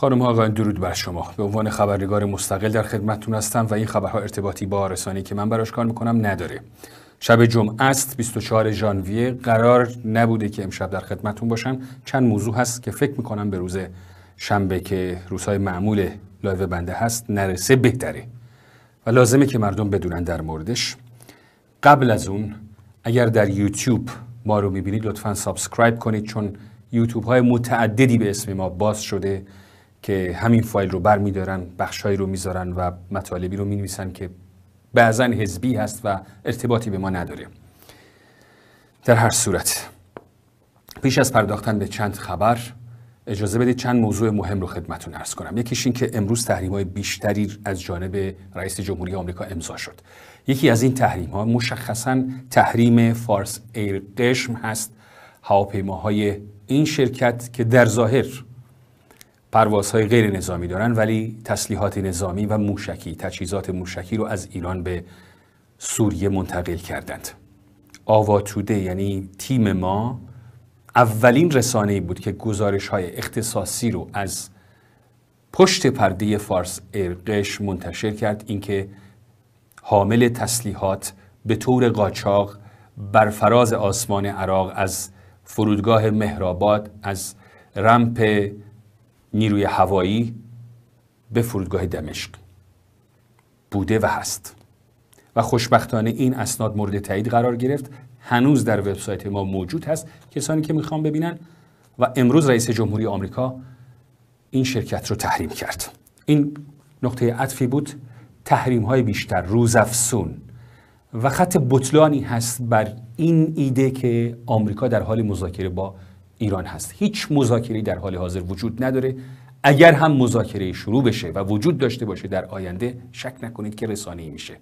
خانم ها آقایان درود بر شما به عنوان خبرنگار مستقل در خدمتتون هستم و این خبرها ارتباطی با رسانی که من براش کار میکنم نداره شب جمعه است 24 ژانویه قرار نبوده که امشب در خدمتتون باشم چند موضوع هست که فکر میکنم به روز شنبه که روزهای معمول لایو بنده هست نرسه بهتره و لازمه که مردم بدونن در موردش قبل از اون اگر در یوتیوب ما رو میبینید لطفا سابسکرایب کنید چون یوتیوب های متعددی به اسم ما باز شده که همین فایل رو بر میدارن بخشهایی رو میذارن و مطالبی رو مینویسن که بعضا حزبی هست و ارتباطی به ما نداره در هر صورت پیش از پرداختن به چند خبر اجازه بدید چند موضوع مهم رو خدمتون ارز کنم یکیش این که امروز تحریم های بیشتری از جانب رئیس جمهوری آمریکا امضا شد یکی از این تحریم ها مشخصا تحریم فارس ایر قشم هست هواپیماهای این شرکت که در ظاهر پروازهای غیر نظامی دارن ولی تسلیحات نظامی و موشکی تجهیزات موشکی رو از ایران به سوریه منتقل کردند آواتوده یعنی تیم ما اولین رسانه بود که گزارش های اختصاصی رو از پشت پرده فارس ارقش منتشر کرد اینکه حامل تسلیحات به طور قاچاق بر فراز آسمان عراق از فرودگاه مهرآباد از رمپ نیروی هوایی به فرودگاه دمشق بوده و هست و خوشبختانه این اسناد مورد تایید قرار گرفت هنوز در وبسایت ما موجود هست کسانی که میخوان ببینن و امروز رئیس جمهوری آمریکا این شرکت رو تحریم کرد این نقطه عطفی بود تحریم های بیشتر روزافسون و خط بطلانی هست بر این ایده که آمریکا در حال مذاکره با ایران هست هیچ مذاکری در حال حاضر وجود نداره اگر هم مذاکره شروع بشه و وجود داشته باشه در آینده شک نکنید که رسانه‌ای میشه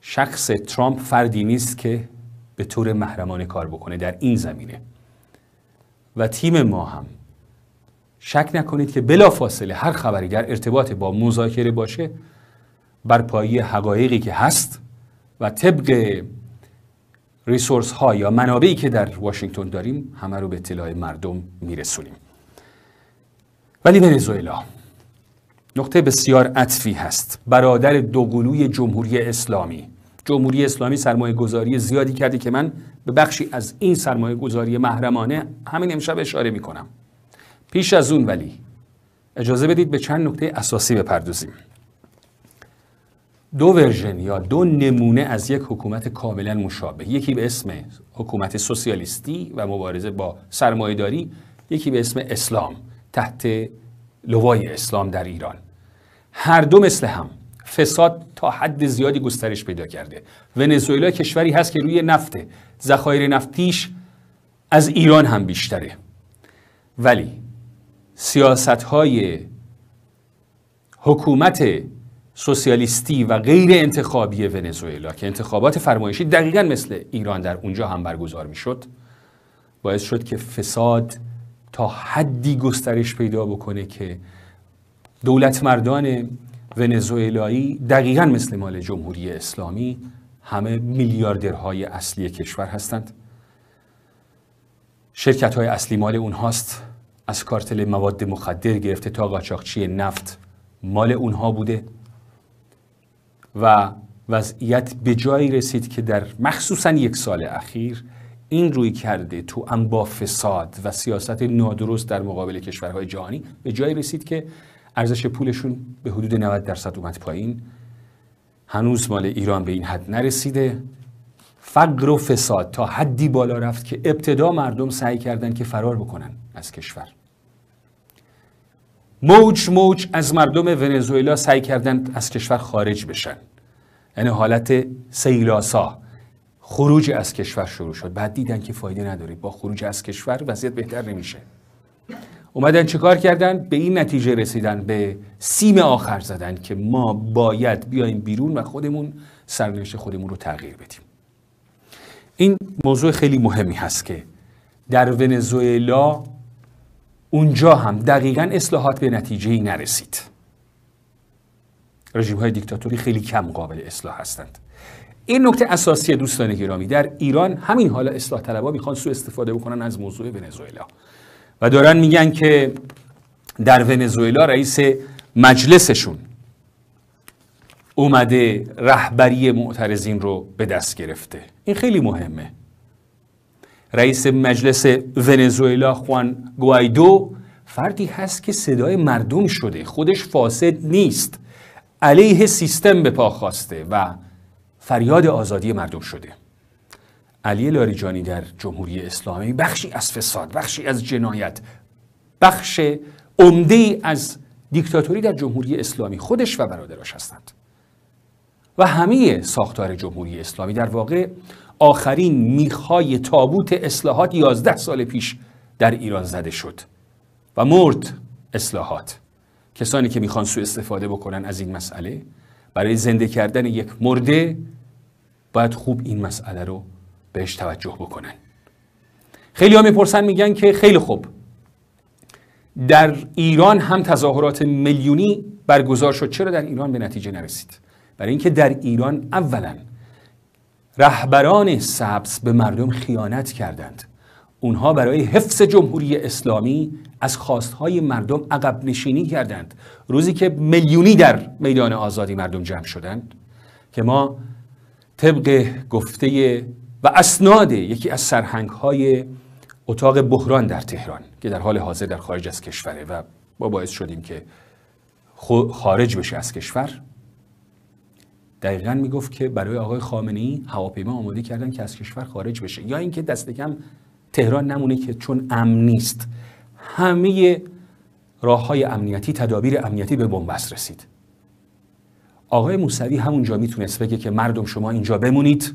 شخص ترامپ فردی نیست که به طور محرمانه کار بکنه در این زمینه و تیم ما هم شک نکنید که بلافاصله هر خبری در ارتباط با مذاکره باشه بر پایه حقایقی که هست و طبق ریسورس ها یا منابعی که در واشنگتن داریم همه رو به اطلاع مردم میرسونیم ولی ونزوئلا نقطه بسیار عطفی هست برادر گلوی جمهوری اسلامی جمهوری اسلامی سرمایه گذاری زیادی کرده که من به بخشی از این سرمایه گذاری محرمانه همین امشب اشاره می کنم پیش از اون ولی اجازه بدید به چند نکته اساسی بپردازیم دو ورژن یا دو نمونه از یک حکومت کاملا مشابه یکی به اسم حکومت سوسیالیستی و مبارزه با سرمایهداری یکی به اسم اسلام تحت لوای اسلام در ایران هر دو مثل هم فساد تا حد زیادی گسترش پیدا کرده ونزوئلا کشوری هست که روی نفته ذخایر نفتیش از ایران هم بیشتره ولی سیاست های حکومت سوسیالیستی و غیر انتخابی ونزوئلا که انتخابات فرمایشی دقیقا مثل ایران در اونجا هم برگزار میشد باعث شد که فساد تا حدی گسترش پیدا بکنه که دولت مردان ونزوئلایی دقیقا مثل مال جمهوری اسلامی همه میلیاردرهای اصلی کشور هستند شرکت های اصلی مال اونهاست از کارتل مواد مخدر گرفته تا قاچاقچی نفت مال اونها بوده و وضعیت به جایی رسید که در مخصوصا یک سال اخیر این روی کرده تو ام با فساد و سیاست نادرست در مقابل کشورهای جهانی به جایی رسید که ارزش پولشون به حدود 90 درصد اومد پایین هنوز مال ایران به این حد نرسیده فقر و فساد تا حدی بالا رفت که ابتدا مردم سعی کردند که فرار بکنن از کشور موج موج از مردم ونزوئلا سعی کردند از کشور خارج بشن یعنی حالت سیلاسا خروج از کشور شروع شد بعد دیدن که فایده نداره با خروج از کشور وضعیت بهتر نمیشه اومدن چیکار کردن به این نتیجه رسیدن به سیم آخر زدن که ما باید بیایم بیرون و خودمون سرنوشت خودمون رو تغییر بدیم این موضوع خیلی مهمی هست که در ونزوئلا اونجا هم دقیقا اصلاحات به نتیجه ای نرسید رژیم های دیکتاتوری خیلی کم قابل اصلاح هستند این نکته اساسی دوستان گرامی در ایران همین حالا اصلاح طلبها میخوان سوء استفاده بکنن از موضوع ونزوئلا و دارن میگن که در ونزوئلا رئیس مجلسشون اومده رهبری معترضین رو به دست گرفته این خیلی مهمه رئیس مجلس ونزوئلا خوان گوایدو فردی هست که صدای مردم شده خودش فاسد نیست علیه سیستم به پا خواسته و فریاد آزادی مردم شده علی لاریجانی در جمهوری اسلامی بخشی از فساد بخشی از جنایت بخش عمده از دیکتاتوری در جمهوری اسلامی خودش و برادراش هستند و همه ساختار جمهوری اسلامی در واقع آخرین میخهای تابوت اصلاحات یازده سال پیش در ایران زده شد و مرد اصلاحات کسانی که میخوان سوء استفاده بکنن از این مسئله برای زنده کردن یک مرده باید خوب این مسئله رو بهش توجه بکنن خیلی ها میپرسن میگن که خیلی خوب در ایران هم تظاهرات میلیونی برگزار شد چرا در ایران به نتیجه نرسید برای اینکه در ایران اولا رهبران سبز به مردم خیانت کردند اونها برای حفظ جمهوری اسلامی از خواستهای مردم عقب نشینی کردند روزی که میلیونی در میدان آزادی مردم جمع شدند که ما طبق گفته و اسناد یکی از سرهنگ های اتاق بحران در تهران که در حال حاضر در خارج از کشوره و ما باعث شدیم که خارج بشه از کشور دقیقا میگفت که برای آقای خامنی هواپیما آماده کردن که از کشور خارج بشه یا اینکه دست کم تهران نمونه که چون امن نیست همه راه های امنیتی تدابیر امنیتی به بنبست رسید آقای موسوی همونجا میتونست بگه که مردم شما اینجا بمونید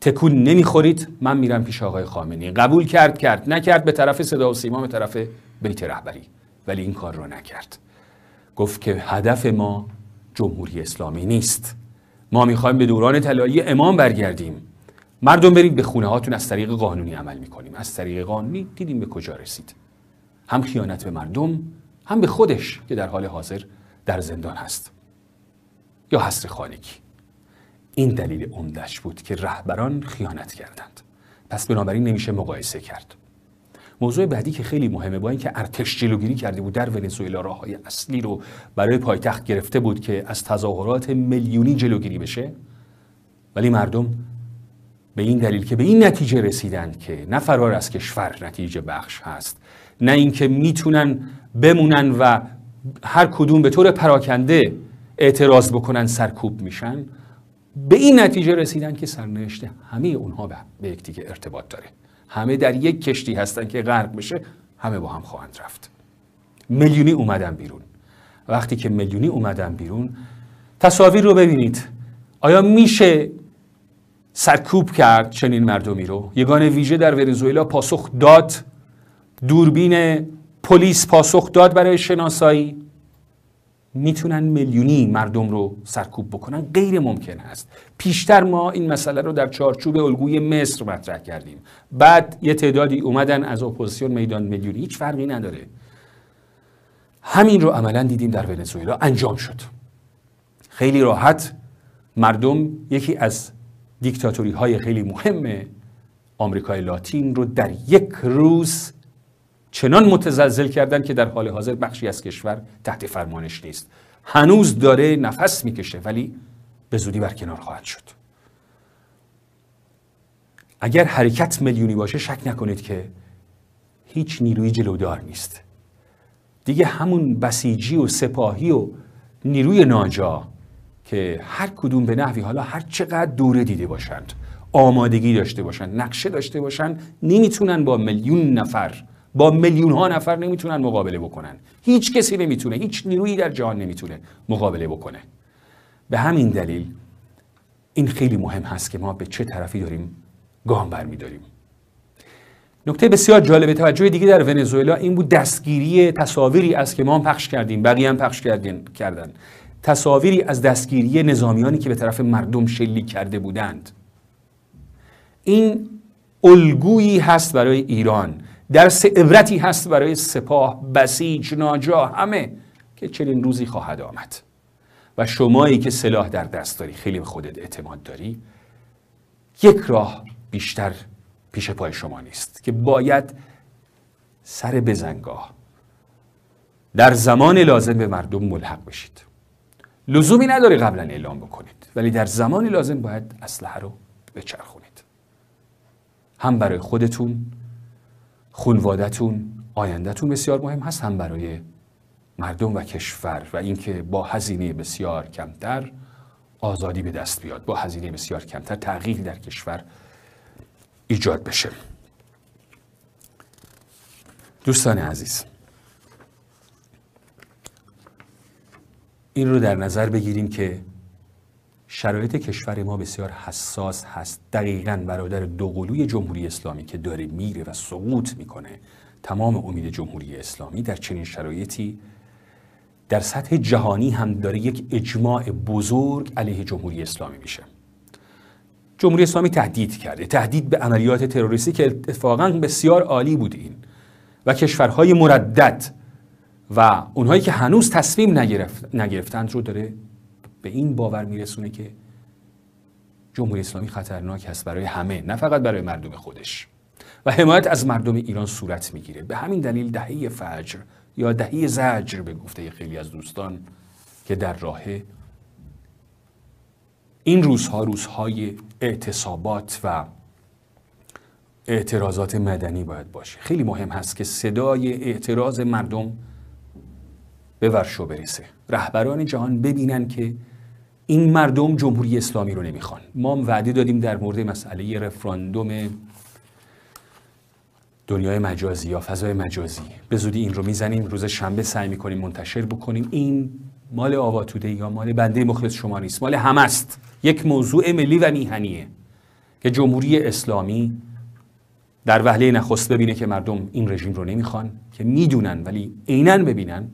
تکون نمیخورید من میرم پیش آقای خامنی قبول کرد کرد نکرد به طرف صدا و سیما به طرف بیت رهبری ولی این کار را نکرد گفت که هدف ما جمهوری اسلامی نیست ما میخوایم به دوران طلایی امام برگردیم مردم برید به خونه هاتون از طریق قانونی عمل میکنیم از طریق قانونی دیدیم به کجا رسید هم خیانت به مردم هم به خودش که در حال حاضر در زندان هست یا حسر خانگی این دلیل عمدش بود که رهبران خیانت کردند پس بنابراین نمیشه مقایسه کرد موضوع بعدی که خیلی مهمه با اینکه ارتش جلوگیری کرده بود در ونزوئلا راههای اصلی رو برای پایتخت گرفته بود که از تظاهرات میلیونی جلوگیری بشه ولی مردم به این دلیل که به این نتیجه رسیدند که نه فرار از کشور نتیجه بخش هست نه اینکه میتونن بمونن و هر کدوم به طور پراکنده اعتراض بکنن سرکوب میشن به این نتیجه رسیدن که سرنوشت همه اونها به یکدیگه ارتباط داره همه در یک کشتی هستن که غرق بشه همه با هم خواهند رفت میلیونی اومدن بیرون وقتی که میلیونی اومدن بیرون تصاویر رو ببینید آیا میشه سرکوب کرد چنین مردمی رو یگان ویژه در ونزوئلا پاسخ داد دوربین پلیس پاسخ داد برای شناسایی میتونن میلیونی مردم رو سرکوب بکنن غیر ممکن است پیشتر ما این مسئله رو در چارچوب الگوی مصر مطرح کردیم بعد یه تعدادی اومدن از اپوزیسیون میدان میلیونی هیچ فرقی نداره همین رو عملا دیدیم در ونزوئلا انجام شد خیلی راحت مردم یکی از دیکتاتوری های خیلی مهم آمریکای لاتین رو در یک روز چنان متزلزل کردن که در حال حاضر بخشی از کشور تحت فرمانش نیست هنوز داره نفس میکشه ولی به زودی بر کنار خواهد شد اگر حرکت میلیونی باشه شک نکنید که هیچ نیروی جلودار نیست دیگه همون بسیجی و سپاهی و نیروی ناجا که هر کدوم به نحوی حالا هر چقدر دوره دیده باشند آمادگی داشته باشند نقشه داشته باشند نمیتونن با میلیون نفر با میلیون ها نفر نمیتونن مقابله بکنن هیچ کسی نمیتونه هیچ نیرویی در جهان نمیتونه مقابله بکنه به همین دلیل این خیلی مهم هست که ما به چه طرفی داریم گام برمیداریم نکته بسیار جالب توجه دیگه در ونزوئلا این بود دستگیری تصاویری از که ما هم پخش کردیم بقیه هم پخش کردن تصاویری از دستگیری نظامیانی که به طرف مردم شلیک کرده بودند این الگویی هست برای ایران درس عبرتی هست برای سپاه بسیج ناجا همه که چنین روزی خواهد آمد و شمایی که سلاح در دست داری خیلی به خودت اعتماد داری یک راه بیشتر پیش پای شما نیست که باید سر بزنگاه در زمان لازم به مردم ملحق بشید لزومی نداره قبلا اعلام بکنید ولی در زمان لازم باید اسلحه رو بچرخونید هم برای خودتون خونوادتون آیندهتون بسیار مهم هست هم برای مردم و کشور و اینکه با هزینه بسیار کمتر آزادی به دست بیاد با هزینه بسیار کمتر تغییر در کشور ایجاد بشه دوستان عزیز این رو در نظر بگیریم که شرایط کشور ما بسیار حساس هست دقیقا برادر دوقلوی جمهوری اسلامی که داره میره و سقوط میکنه تمام امید جمهوری اسلامی در چنین شرایطی در سطح جهانی هم داره یک اجماع بزرگ علیه جمهوری اسلامی میشه جمهوری اسلامی تهدید کرده تهدید به عملیات تروریستی که اتفاقا بسیار عالی بود این و کشورهای مردد و اونهایی که هنوز تصمیم نگرفت، نگرفتند رو داره به این باور میرسونه که جمهوری اسلامی خطرناک هست برای همه نه فقط برای مردم خودش و حمایت از مردم ایران صورت میگیره به همین دلیل دهی فجر یا دهی زجر به گفته خیلی از دوستان که در راه این روزها روزهای اعتصابات و اعتراضات مدنی باید باشه خیلی مهم هست که صدای اعتراض مردم به ورشو برسه رهبران جهان ببینن که این مردم جمهوری اسلامی رو نمیخوان ما هم وعده دادیم در مورد مسئله رفراندوم دنیای مجازی یا فضای مجازی به زودی این رو میزنیم روز شنبه سعی میکنیم منتشر بکنیم این مال آواتوده یا مال بنده مخلص شما نیست مال است. یک موضوع ملی و میهنیه که جمهوری اسلامی در وهله نخست ببینه که مردم این رژیم رو نمیخوان که میدونن ولی عینا ببینن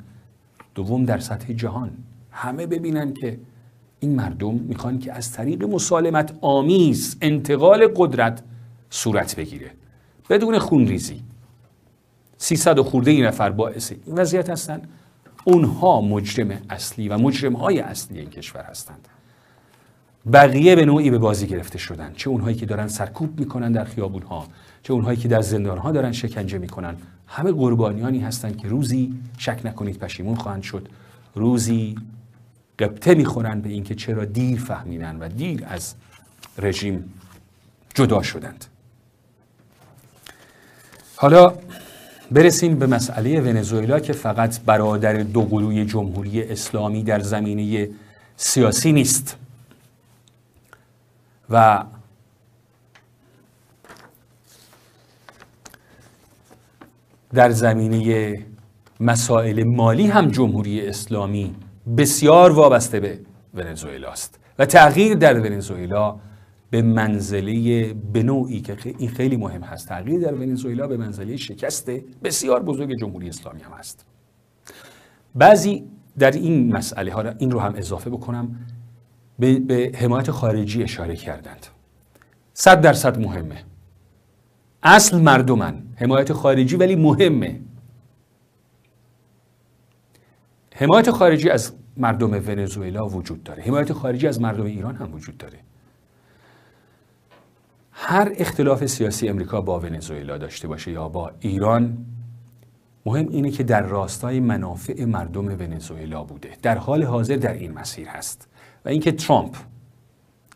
دوم در سطح جهان همه ببینن که این مردم میخوان که از طریق مسالمت آمیز انتقال قدرت صورت بگیره بدون خونریزی 300 و خورده این نفر باعث این وضعیت هستند اونها مجرم اصلی و مجرم های اصلی این کشور هستند بقیه به نوعی به بازی گرفته شدن چه اونهایی که دارن سرکوب میکنن در خیابون ها چه اونهایی که در زندان ها دارن شکنجه میکنن همه قربانیانی هستند که روزی شک نکنید پشیمون خواهند شد روزی قبطه میخورن به اینکه چرا دیر فهمینن و دیر از رژیم جدا شدند حالا برسیم به مسئله ونزوئلا که فقط برادر دو قلوی جمهوری اسلامی در زمینه سیاسی نیست و در زمینه مسائل مالی هم جمهوری اسلامی بسیار وابسته به ونزوئلا است و تغییر در ونزوئلا به منزله به نوعی که این خیلی مهم هست تغییر در ونزوئلا به منزله شکست بسیار بزرگ جمهوری اسلامی هم هست بعضی در این مسئله ها این رو هم اضافه بکنم به, به حمایت خارجی اشاره کردند صد درصد مهمه اصل مردمن حمایت خارجی ولی مهمه حمایت خارجی از مردم ونزوئلا وجود داره حمایت خارجی از مردم ایران هم وجود داره هر اختلاف سیاسی امریکا با ونزوئلا داشته باشه یا با ایران مهم اینه که در راستای منافع مردم ونزوئلا بوده در حال حاضر در این مسیر هست و اینکه ترامپ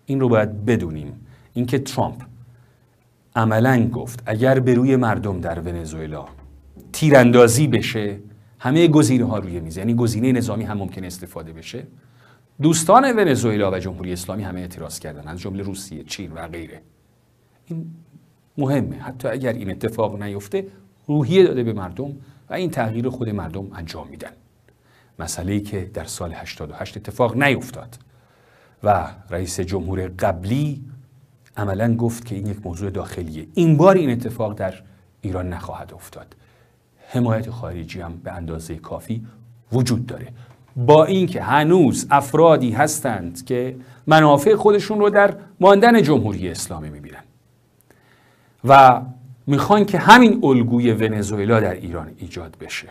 این رو باید بدونیم اینکه ترامپ عملا گفت اگر به روی مردم در ونزوئلا تیراندازی بشه همه گزینه ها روی میز یعنی گزینه نظامی هم ممکن استفاده بشه دوستان ونزوئلا و جمهوری اسلامی همه اعتراض کردن از جمله روسیه چین و غیره این مهمه حتی اگر این اتفاق نیفته روحیه داده به مردم و این تغییر خود مردم انجام میدن مسئله ای که در سال 88 اتفاق نیفتاد و رئیس جمهور قبلی عملا گفت که این یک موضوع داخلیه این بار این اتفاق در ایران نخواهد افتاد حمایت خارجی هم به اندازه کافی وجود داره با اینکه هنوز افرادی هستند که منافع خودشون رو در ماندن جمهوری اسلامی میبینن و میخوان که همین الگوی ونزوئلا در ایران ایجاد بشه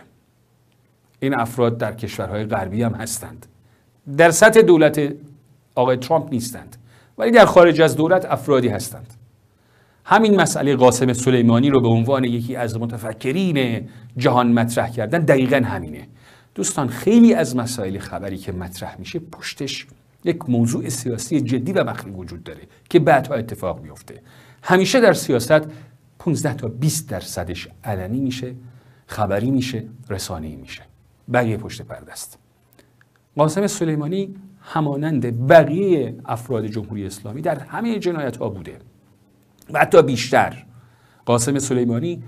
این افراد در کشورهای غربی هم هستند در سطح دولت آقای ترامپ نیستند ولی در خارج از دولت افرادی هستند همین مسئله قاسم سلیمانی رو به عنوان یکی از متفکرین جهان مطرح کردن دقیقا همینه دوستان خیلی از مسائل خبری که مطرح میشه پشتش یک موضوع سیاسی جدی و مخفی وجود داره که بعدها اتفاق میفته همیشه در سیاست 15 تا 20 درصدش علنی میشه خبری میشه رسانه‌ای میشه بقیه پشت پرده است قاسم سلیمانی همانند بقیه افراد جمهوری اسلامی در همه جنایت ها بوده و حتی بیشتر قاسم سلیمانی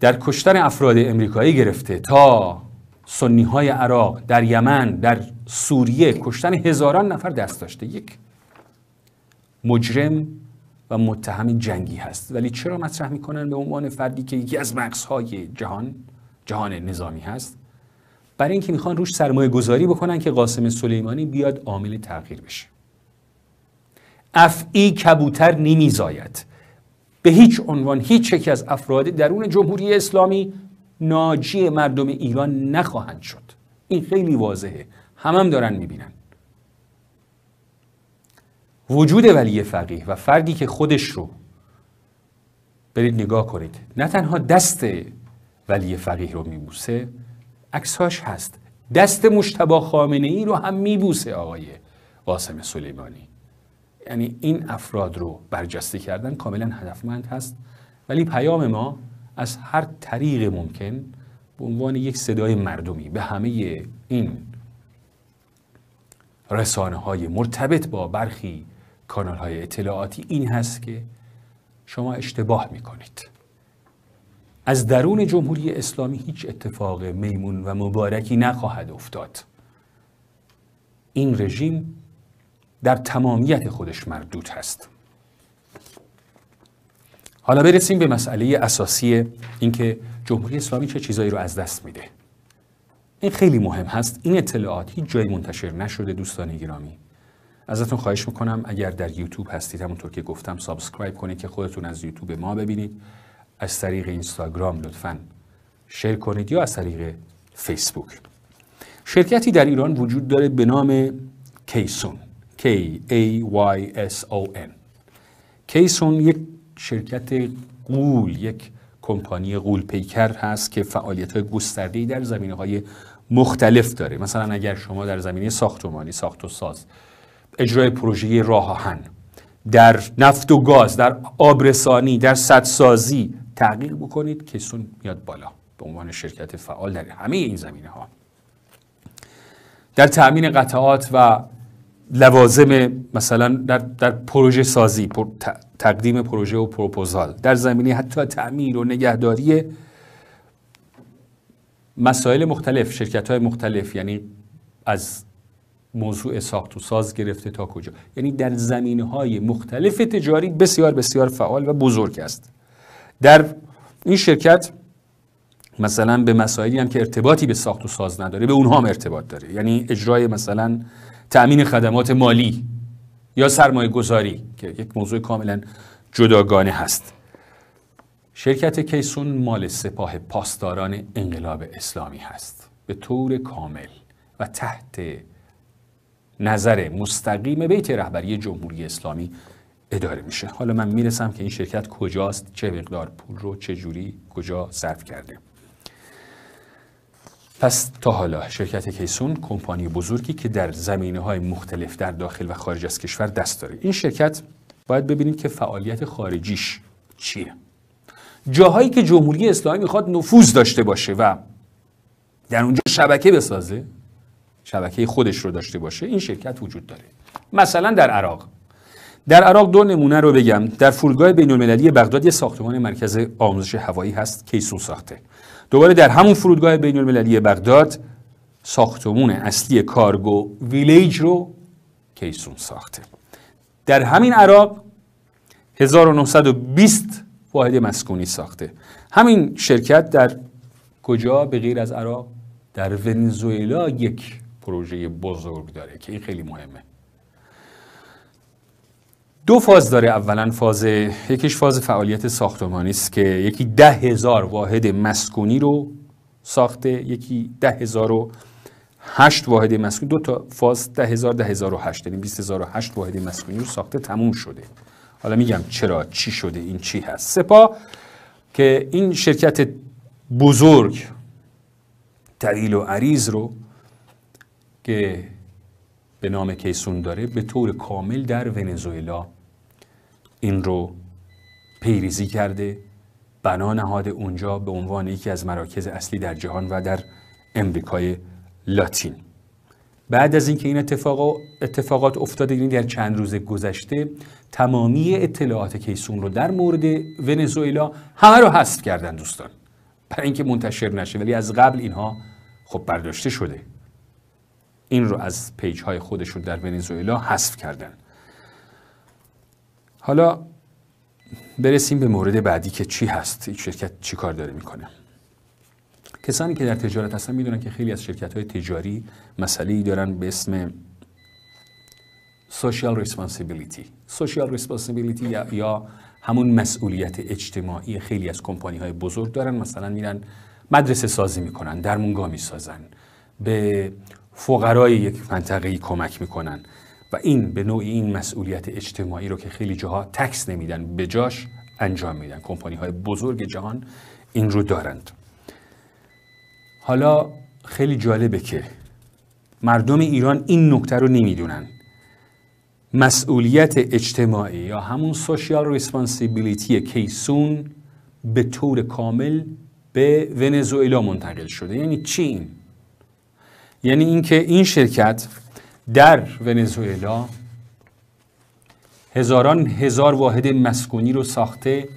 در کشتن افراد امریکایی گرفته تا سنی های عراق در یمن در سوریه کشتن هزاران نفر دست داشته یک مجرم و متهم جنگی هست ولی چرا مطرح میکنن به عنوان فردی که یکی از مقصهای جهان جهان نظامی هست برای اینکه میخوان روش سرمایه گذاری بکنن که قاسم سلیمانی بیاد عامل تغییر بشه افعی کبوتر نمیزاید به هیچ عنوان هیچ یک از افراد درون جمهوری اسلامی ناجی مردم ایران نخواهند شد این خیلی واضحه همم هم دارن میبینن وجود ولی فقیه و فردی که خودش رو برید نگاه کنید نه تنها دست ولی فقیه رو میبوسه اکساش هست دست مشتبه خامنه ای رو هم میبوسه آقای قاسم سلیمانی یعنی این افراد رو برجسته کردن کاملا هدفمند هست ولی پیام ما از هر طریق ممکن به عنوان یک صدای مردمی به همه این رسانه های مرتبط با برخی کانال های اطلاعاتی این هست که شما اشتباه می کنید از درون جمهوری اسلامی هیچ اتفاق میمون و مبارکی نخواهد افتاد این رژیم در تمامیت خودش مردود هست حالا برسیم به مسئله اساسی اینکه جمهوری اسلامی چه چیزایی رو از دست میده این خیلی مهم هست این اطلاعات هیچ جایی منتشر نشده دوستان گرامی ازتون خواهش میکنم اگر در یوتیوب هستید همونطور که گفتم سابسکرایب کنید که خودتون از یوتیوب ما ببینید از طریق اینستاگرام لطفا شیر کنید یا از طریق فیسبوک شرکتی در ایران وجود داره به نام کیسون K A Y S O N کیسون یک شرکت قول یک کمپانی قول پیکر هست که فعالیت های گسترده‌ای در زمینه های مختلف داره مثلا اگر شما در زمینه ساختمانی ساخت و ساز اجرای پروژه راه آهن در نفت و گاز در آبرسانی در سدسازی تحقیق بکنید کیسون میاد بالا به عنوان شرکت فعال در همه این زمینه ها در تأمین قطعات و لوازم مثلا در, در پروژه سازی تقدیم پروژه و پروپوزال در زمینه حتی تعمیر و نگهداری مسائل مختلف شرکت های مختلف یعنی از موضوع ساخت و ساز گرفته تا کجا یعنی در زمینه های مختلف تجاری بسیار بسیار فعال و بزرگ است در این شرکت مثلا به مسائلی هم که ارتباطی به ساخت و ساز نداره به اونها هم ارتباط داره یعنی اجرای مثلا تأمین خدمات مالی یا سرمایه گذاری که یک موضوع کاملا جداگانه هست شرکت کیسون مال سپاه پاسداران انقلاب اسلامی هست به طور کامل و تحت نظر مستقیم بیت رهبری جمهوری اسلامی اداره میشه حالا من میرسم که این شرکت کجاست چه مقدار پول رو چه جوری کجا صرف کرده پس تا حالا شرکت کیسون کمپانی بزرگی که در زمینه های مختلف در داخل و خارج از کشور دست داره این شرکت باید ببینید که فعالیت خارجیش چیه جاهایی که جمهوری اسلامی میخواد نفوذ داشته باشه و در اونجا شبکه بسازه شبکه خودش رو داشته باشه این شرکت وجود داره مثلا در عراق در عراق دو نمونه رو بگم در فرودگاه بین المللی بغداد یه ساختمان مرکز آموزش هوایی هست کیسون ساخته دوباره در همون فرودگاه بین المللی بغداد ساختمون اصلی کارگو ویلیج رو کیسون ساخته در همین عراق 1920 واحد مسکونی ساخته همین شرکت در کجا به غیر از عراق در ونزوئلا یک پروژه بزرگ داره که این خیلی مهمه دو فاز داره اولا فاز یکیش فاز فعالیت ساختمانی است که یکی ده هزار واحد مسکونی رو ساخته یکی ده هزار و هشت واحد مسکونی دو تا فاز ده هزار ده هزار و هشت یعنی بیست هزار و هشت واحد مسکونی رو ساخته تموم شده حالا میگم چرا چی شده این چی هست سپا که این شرکت بزرگ طویل و عریض رو که به نام کیسون داره به طور کامل در ونزوئلا این رو پیریزی کرده بنا نهاده اونجا به عنوان یکی از مراکز اصلی در جهان و در امریکای لاتین بعد از اینکه این اتفاقات افتاده این یعنی در چند روز گذشته تمامی اطلاعات کیسون رو در مورد ونزوئلا همه رو حذف کردن دوستان برای اینکه منتشر نشه ولی از قبل اینها خب برداشته شده این رو از پیج های خودشون در ونزوئلا حذف کردن حالا برسیم به مورد بعدی که چی هست این شرکت چی کار داره میکنه کسانی که در تجارت هستن میدونن که خیلی از شرکت های تجاری مسئله ای دارن به اسم Social ریسپانسیبیلیتی Social ریسپانسیبیلیتی یا همون مسئولیت اجتماعی خیلی از کمپانی های بزرگ دارن مثلا میرن مدرسه سازی میکنن درمونگاه میسازن به فقرای یک منطقه کمک میکنن این به نوعی این مسئولیت اجتماعی رو که خیلی جاها تکس نمیدن به جاش انجام میدن کمپانی های بزرگ جهان این رو دارند حالا خیلی جالبه که مردم ایران این نکته رو نمیدونن مسئولیت اجتماعی یا همون سوشیال ریسپانسیبیلیتی کیسون به طور کامل به ونزوئلا منتقل شده یعنی چی این یعنی اینکه این شرکت در ونزوئلا هزاران هزار واحد مسکونی رو ساخته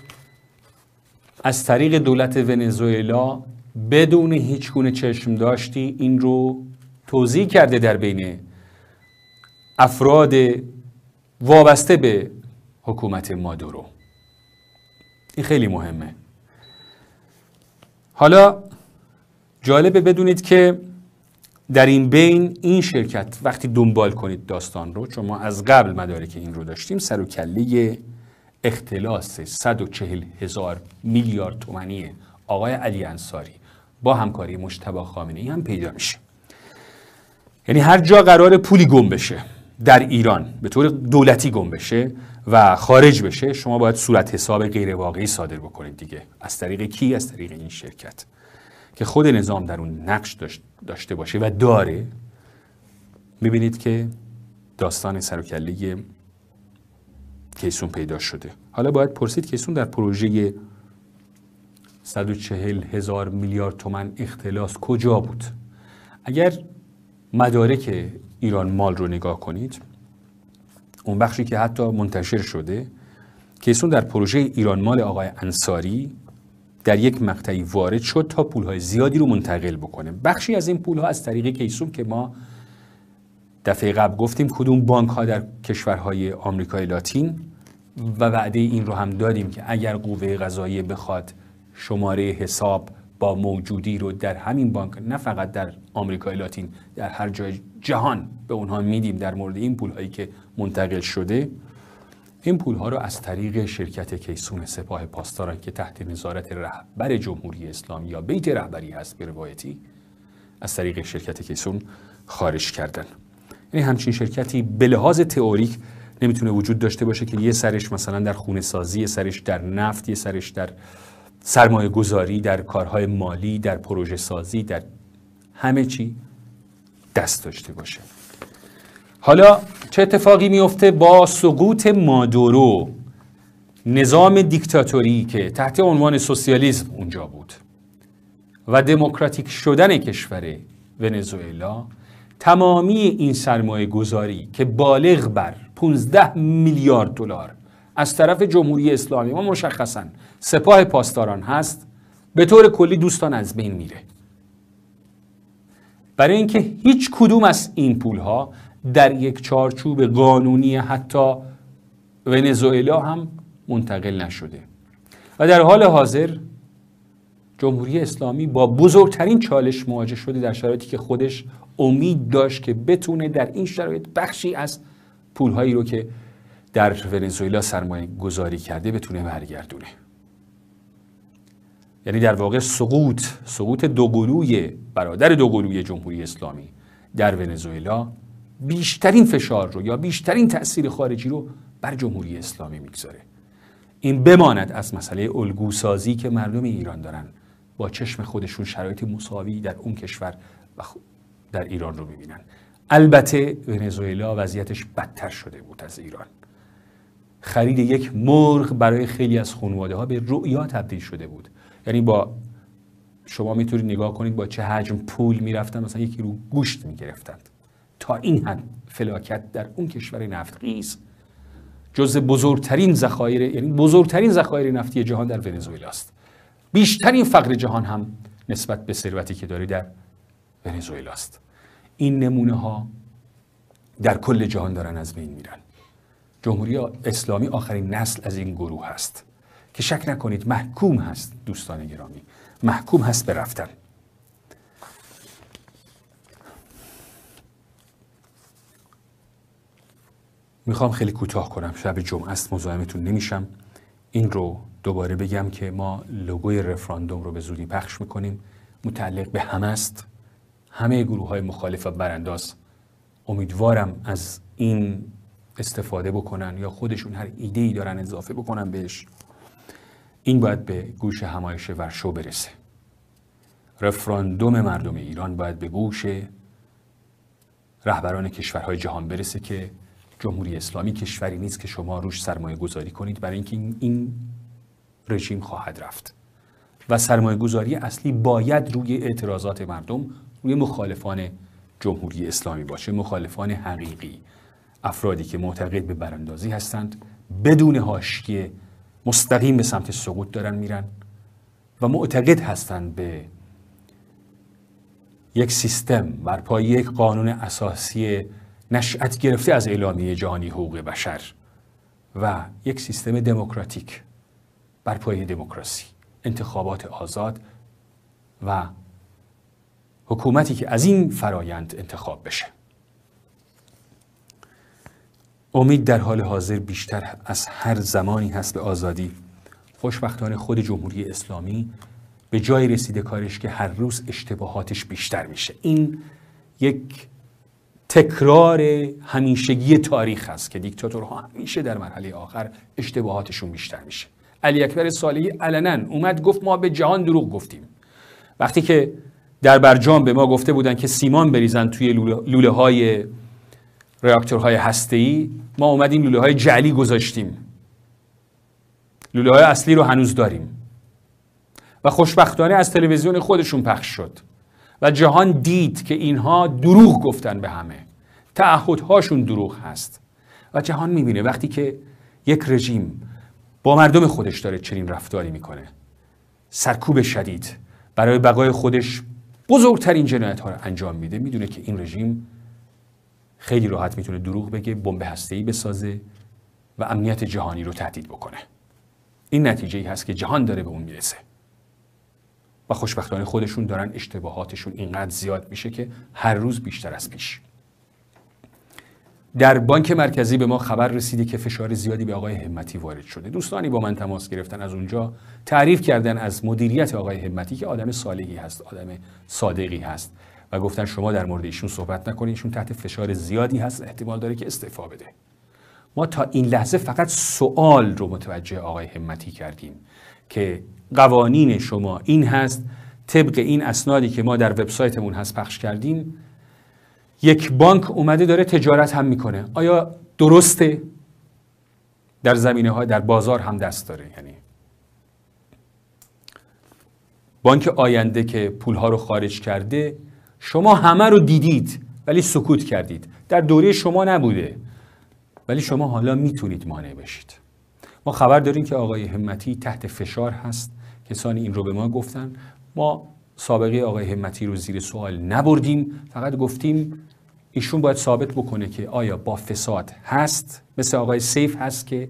از طریق دولت ونزوئلا بدون هیچ گونه چشم داشتی این رو توضیح کرده در بین افراد وابسته به حکومت مادورو این خیلی مهمه حالا جالبه بدونید که در این بین این شرکت وقتی دنبال کنید داستان رو چون ما از قبل مدارک این رو داشتیم سر و کله اختلاس 140 هزار میلیارد تومنی آقای علی انصاری با همکاری مشتبه خامنه ای هم پیدا میشه یعنی هر جا قرار پولی گم بشه در ایران به طور دولتی گم بشه و خارج بشه شما باید صورت حساب غیر واقعی صادر بکنید دیگه از طریق کی از طریق این شرکت که خود نظام در اون نقش داشته باشه و داره میبینید که داستان سرکلی کیسون پیدا شده حالا باید پرسید کیسون در پروژه 140 هزار میلیارد تومن اختلاس کجا بود اگر مدارک ایران مال رو نگاه کنید اون بخشی که حتی منتشر شده کیسون در پروژه ایران مال آقای انصاری در یک مقطعی وارد شد تا پولهای زیادی رو منتقل بکنه بخشی از این پولها از طریق کیسوم که ما دفعه قبل گفتیم کدوم بانک ها در کشورهای آمریکای لاتین و وعده این رو هم دادیم که اگر قوه قضایی بخواد شماره حساب با موجودی رو در همین بانک نه فقط در آمریکای لاتین در هر جای جهان به اونها میدیم در مورد این پول هایی که منتقل شده این ها رو از طریق شرکت کیسون سپاه پاسداران که تحت نظارت رهبر جمهوری اسلامی یا بیت رهبری هست به روایتی از طریق شرکت کیسون خارج کردن یعنی همچین شرکتی به لحاظ تئوریک نمیتونه وجود داشته باشه که یه سرش مثلا در خونه سازی، یه سرش در نفت، یه سرش در سرمایه گذاری، در کارهای مالی، در پروژه سازی، در همه چی دست داشته باشه حالا چه اتفاقی میفته با سقوط مادورو نظام دیکتاتوری که تحت عنوان سوسیالیسم اونجا بود و دموکراتیک شدن کشور ونزوئلا تمامی این سرمایه گذاری که بالغ بر 15 میلیارد دلار از طرف جمهوری اسلامی ما مشخصا سپاه پاسداران هست به طور کلی دوستان از بین میره برای اینکه هیچ کدوم از این پولها در یک چارچوب قانونی حتی ونزوئلا هم منتقل نشده و در حال حاضر جمهوری اسلامی با بزرگترین چالش مواجه شده در شرایطی که خودش امید داشت که بتونه در این شرایط بخشی از پولهایی رو که در ونزوئلا سرمایه گذاری کرده بتونه برگردونه یعنی در واقع سقوط سقوط دوقلوی برادر گلوی جمهوری اسلامی در ونزوئلا بیشترین فشار رو یا بیشترین تاثیر خارجی رو بر جمهوری اسلامی میگذاره این بماند از مسئله الگوسازی که مردم ایران دارن با چشم خودشون شرایط مساوی در اون کشور و در ایران رو میبینن البته ونزوئلا وضعیتش بدتر شده بود از ایران خرید یک مرغ برای خیلی از خانواده ها به رؤیا تبدیل شده بود یعنی با شما میتونید نگاه کنید با چه حجم پول میرفتن مثلا یکی رو گوشت میگرفتند تا این حد فلاکت در اون کشور نفتخیز جز بزرگترین ذخایر یعنی بزرگترین ذخایر نفتی جهان در ونزوئلا است بیشترین فقر جهان هم نسبت به ثروتی که داره در ونزوئلا است این نمونه ها در کل جهان دارن از بین میرن جمهوری اسلامی آخرین نسل از این گروه هست که شک نکنید محکوم هست دوستان گرامی محکوم هست به رفتن میخوام خیلی کوتاه کنم شب جمعه است مزاحمتون نمیشم این رو دوباره بگم که ما لوگوی رفراندوم رو به زودی پخش میکنیم متعلق به همه است همه گروه های مخالف و برانداز امیدوارم از این استفاده بکنن یا خودشون هر ایده ای دارن اضافه بکنن بهش این باید به گوش همایش ورشو برسه رفراندوم مردم ایران باید به گوش رهبران کشورهای جهان برسه که جمهوری اسلامی کشوری نیست که شما روش سرمایه گذاری کنید برای اینکه این رژیم خواهد رفت و سرمایه گذاری اصلی باید روی اعتراضات مردم روی مخالفان جمهوری اسلامی باشه مخالفان حقیقی افرادی که معتقد به براندازی هستند بدون هاشیه مستقیم به سمت سقوط دارن میرن و معتقد هستند به یک سیستم بر پای یک قانون اساسی نشأت گرفته از اعلامیه جهانی حقوق بشر و یک سیستم دموکراتیک بر پایه دموکراسی انتخابات آزاد و حکومتی که از این فرایند انتخاب بشه امید در حال حاضر بیشتر از هر زمانی هست به آزادی خوشبختانه خود جمهوری اسلامی به جای رسیده کارش که هر روز اشتباهاتش بیشتر میشه این یک تکرار همیشگی تاریخ است که دیکتاتورها همیشه در مرحله آخر اشتباهاتشون بیشتر میشه علی اکبر صالحی علنا اومد گفت ما به جهان دروغ گفتیم وقتی که در برجام به ما گفته بودن که سیمان بریزن توی لوله های راکتورهای ای ما اومدیم لوله های جعلی گذاشتیم لوله های اصلی رو هنوز داریم و خوشبختانه از تلویزیون خودشون پخش شد و جهان دید که اینها دروغ گفتن به همه تعهدهاشون دروغ هست و جهان میبینه وقتی که یک رژیم با مردم خودش داره چنین رفتاری میکنه سرکوب شدید برای بقای خودش بزرگترین جنایت ها رو انجام میده میدونه که این رژیم خیلی راحت میتونه دروغ بگه بمب ای بسازه و امنیت جهانی رو تهدید بکنه این نتیجه ای هست که جهان داره به اون میرسه و خوشبختانه خودشون دارن اشتباهاتشون اینقدر زیاد میشه که هر روز بیشتر از پیش در بانک مرکزی به ما خبر رسیده که فشار زیادی به آقای همتی وارد شده دوستانی با من تماس گرفتن از اونجا تعریف کردن از مدیریت آقای همتی که آدم صالحی هست آدم صادقی هست و گفتن شما در مورد ایشون صحبت نکنید ایشون تحت فشار زیادی هست احتمال داره که استعفا بده ما تا این لحظه فقط سوال رو متوجه آقای همتی کردیم که قوانین شما این هست طبق این اسنادی که ما در وبسایتمون هست پخش کردیم یک بانک اومده داره تجارت هم میکنه آیا درسته در زمینه های در بازار هم دست داره یعنی بانک آینده که پولها رو خارج کرده شما همه رو دیدید ولی سکوت کردید در دوره شما نبوده ولی شما حالا میتونید مانع بشید ما خبر داریم که آقای همتی تحت فشار هست کسانی این رو به ما گفتن ما سابقه آقای همتی رو زیر سوال نبردیم فقط گفتیم ایشون باید ثابت بکنه که آیا با فساد هست مثل آقای سیف هست که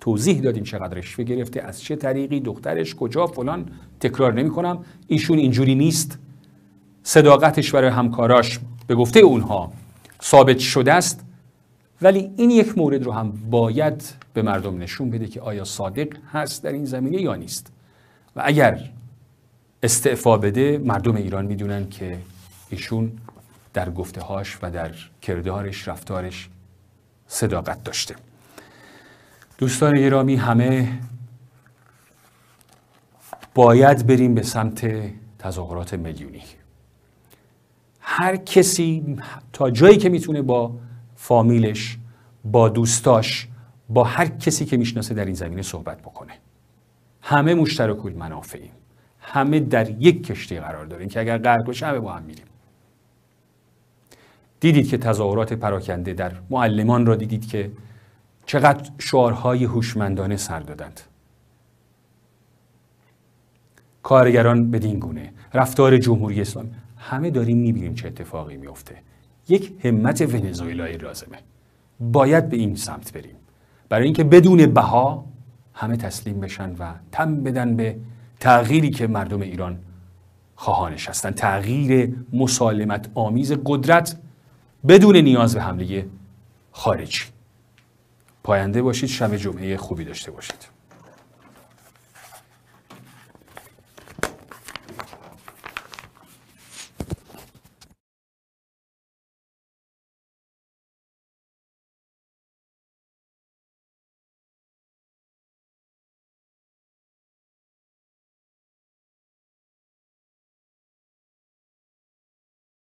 توضیح دادیم چقدر رشوه گرفته از چه طریقی دخترش کجا فلان تکرار نمی کنم ایشون اینجوری نیست صداقتش برای همکاراش به گفته اونها ثابت شده است ولی این یک مورد رو هم باید به مردم نشون بده که آیا صادق هست در این زمینه یا نیست و اگر استعفا بده مردم ایران میدونن که ایشون در گفته هاش و در کردارش رفتارش صداقت داشته دوستان گرامی همه باید بریم به سمت تظاهرات میلیونی هر کسی تا جایی که میتونه با فامیلش با دوستاش با هر کسی که میشناسه در این زمینه صحبت بکنه همه مشترک المنافعیم همه در یک کشتی قرار داریم که اگر غرق بشه همه با هم میریم دیدید که تظاهرات پراکنده در معلمان را دیدید که چقدر شعارهای هوشمندانه سر دادند کارگران بدین گونه رفتار جمهوری اسلامی همه داریم میبینیم چه اتفاقی میفته یک همت ونزوئلایی لازمه باید به این سمت بریم برای اینکه بدون بها همه تسلیم بشن و تم بدن به تغییری که مردم ایران خواهانش هستند تغییر مسالمت آمیز قدرت بدون نیاز به حمله خارجی پاینده باشید شب جمعه خوبی داشته باشید